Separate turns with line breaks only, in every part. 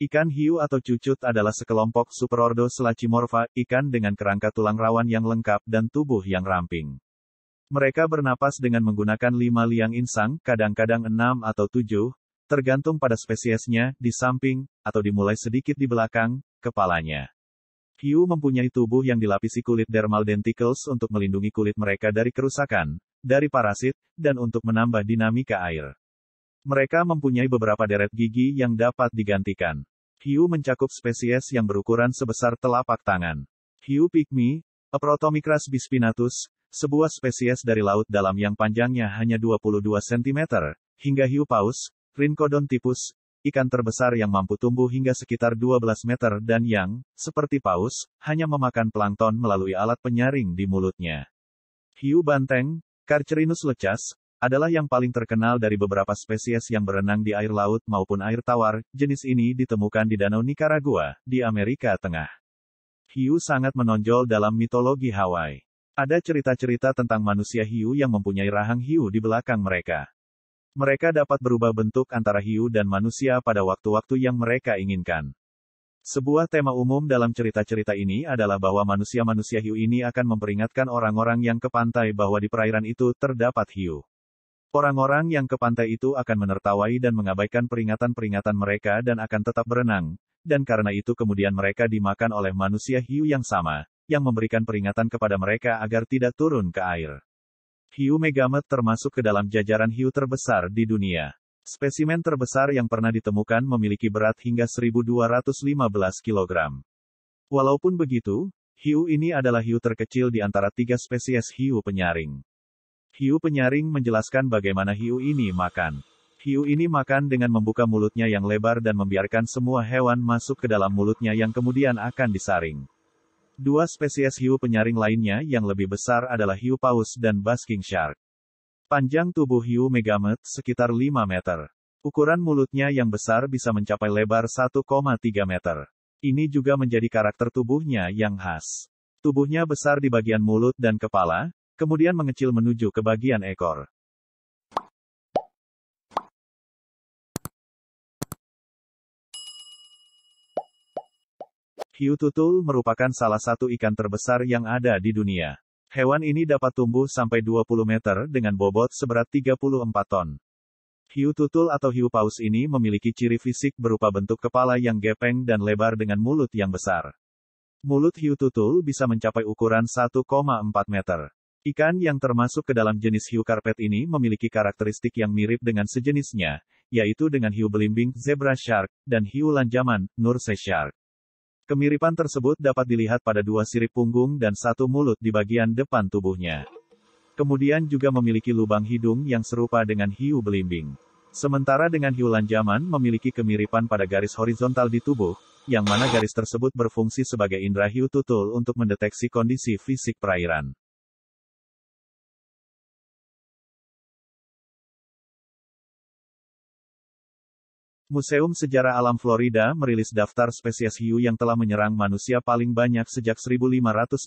Ikan hiu atau cucut adalah sekelompok superordo selachimorpha, ikan dengan kerangka tulang rawan yang lengkap dan tubuh yang ramping. Mereka bernapas dengan menggunakan lima liang insang, kadang-kadang enam atau tujuh, tergantung pada spesiesnya, di samping, atau dimulai sedikit di belakang, kepalanya. Hiu mempunyai tubuh yang dilapisi kulit dermal denticles untuk melindungi kulit mereka dari kerusakan, dari parasit, dan untuk menambah dinamika air. Mereka mempunyai beberapa deret gigi yang dapat digantikan. Hiu mencakup spesies yang berukuran sebesar telapak tangan. Hiu pygmy, Protomicras bispinatus, sebuah spesies dari laut dalam yang panjangnya hanya 22 cm, hingga hiu paus, Rhynchodontypus, ikan terbesar yang mampu tumbuh hingga sekitar 12 meter dan yang, seperti paus, hanya memakan plankton melalui alat penyaring di mulutnya. Hiu banteng, Carcherinus lecas, adalah yang paling terkenal dari beberapa spesies yang berenang di air laut maupun air tawar. Jenis ini ditemukan di Danau Nicaragua, di Amerika Tengah. Hiu sangat menonjol dalam mitologi Hawaii. Ada cerita-cerita tentang manusia hiu yang mempunyai rahang hiu di belakang mereka. Mereka dapat berubah bentuk antara hiu dan manusia pada waktu-waktu yang mereka inginkan. Sebuah tema umum dalam cerita-cerita ini adalah bahwa manusia-manusia hiu ini akan memperingatkan orang-orang yang ke pantai bahwa di perairan itu terdapat hiu. Orang-orang yang ke pantai itu akan menertawai dan mengabaikan peringatan-peringatan mereka dan akan tetap berenang, dan karena itu kemudian mereka dimakan oleh manusia hiu yang sama, yang memberikan peringatan kepada mereka agar tidak turun ke air. Hiu megamet termasuk ke dalam jajaran hiu terbesar di dunia. Spesimen terbesar yang pernah ditemukan memiliki berat hingga 1215 kg. Walaupun begitu, hiu ini adalah hiu terkecil di antara tiga spesies hiu penyaring. Hiu penyaring menjelaskan bagaimana hiu ini makan. Hiu ini makan dengan membuka mulutnya yang lebar dan membiarkan semua hewan masuk ke dalam mulutnya yang kemudian akan disaring. Dua spesies hiu penyaring lainnya yang lebih besar adalah hiu paus dan basking shark. Panjang tubuh hiu megamet sekitar 5 meter. Ukuran mulutnya yang besar bisa mencapai lebar 1,3 meter. Ini juga menjadi karakter tubuhnya yang khas. Tubuhnya besar di bagian mulut dan kepala, Kemudian mengecil menuju ke bagian ekor. Hiu tutul merupakan salah satu ikan terbesar yang ada di dunia. Hewan ini dapat tumbuh sampai 20 meter dengan bobot seberat 34 ton. Hiu tutul atau hiu paus ini memiliki ciri fisik berupa bentuk kepala yang gepeng dan lebar dengan mulut yang besar. Mulut hiu tutul bisa mencapai ukuran 1,4 meter. Ikan yang termasuk ke dalam jenis hiu karpet ini memiliki karakteristik yang mirip dengan sejenisnya, yaitu dengan hiu belimbing, zebra shark, dan hiu lanjaman, nurse shark. Kemiripan tersebut dapat dilihat pada dua sirip punggung dan satu mulut di bagian depan tubuhnya. Kemudian juga memiliki lubang hidung yang serupa dengan hiu belimbing. Sementara dengan hiu lanjaman memiliki kemiripan pada garis horizontal di tubuh, yang mana garis tersebut berfungsi sebagai indera hiu tutul untuk mendeteksi kondisi fisik perairan. Museum Sejarah Alam Florida merilis daftar spesies hiu yang telah menyerang manusia paling banyak sejak 1580.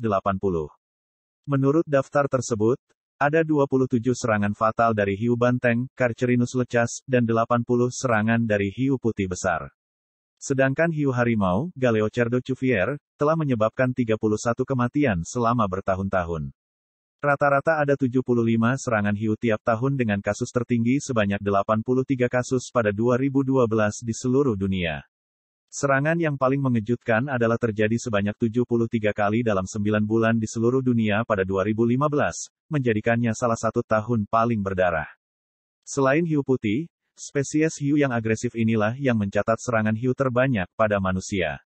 Menurut daftar tersebut, ada 27 serangan fatal dari hiu banteng, Carcerinus lecas, dan 80 serangan dari hiu putih besar. Sedangkan hiu harimau, Galeocerdo cuvier, telah menyebabkan 31 kematian selama bertahun-tahun. Rata-rata ada 75 serangan hiu tiap tahun dengan kasus tertinggi sebanyak 83 kasus pada 2012 di seluruh dunia. Serangan yang paling mengejutkan adalah terjadi sebanyak 73 kali dalam 9 bulan di seluruh dunia pada 2015, menjadikannya salah satu tahun paling berdarah. Selain hiu putih, spesies hiu yang agresif inilah yang mencatat serangan hiu terbanyak pada manusia.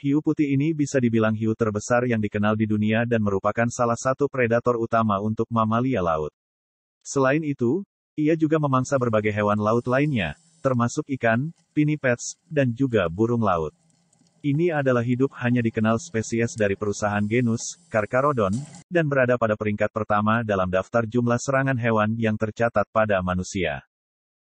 Hiu putih ini bisa dibilang hiu terbesar yang dikenal di dunia dan merupakan salah satu predator utama untuk mamalia laut. Selain itu, ia juga memangsa berbagai hewan laut lainnya, termasuk ikan, pinnipeds, dan juga burung laut. Ini adalah hidup hanya dikenal spesies dari perusahaan genus, Carcharodon, dan berada pada peringkat pertama dalam daftar jumlah serangan hewan yang tercatat pada manusia.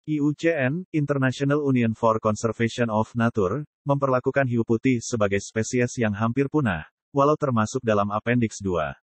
IUCN, International Union for Conservation of Nature, memperlakukan hiu putih sebagai spesies yang hampir punah, walau termasuk dalam Appendix 2.